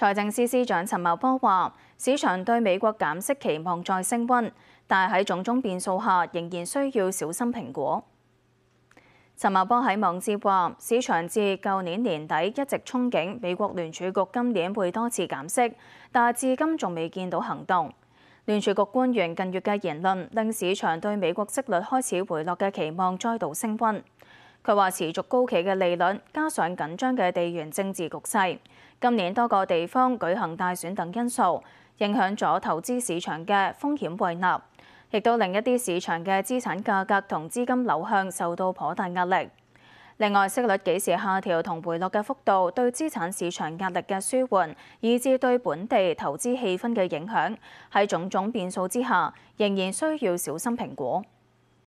財政司司長陳茂波話：市場對美國減息期望再升温，但喺種種變數下，仍然需要小心蘋果。陳茂波喺網誌話：市場至舊年年底一直憧憬美國聯儲局今年會多次減息，但至今仲未見到行動。聯儲局官員近月嘅言論令市場對美國息率開始回落嘅期望再度升温。佢話：持續高企嘅利率，加上緊張嘅地緣政治局勢，今年多個地方舉行大選等因素，影響咗投資市場嘅風險匯納，亦都令一啲市場嘅資產價格同資金流向受到頗大壓力。另外，息率幾時下調同回落嘅幅度，對資產市場壓力嘅舒緩，以至對本地投資氣氛嘅影響，喺種種變數之下，仍然需要小心評估。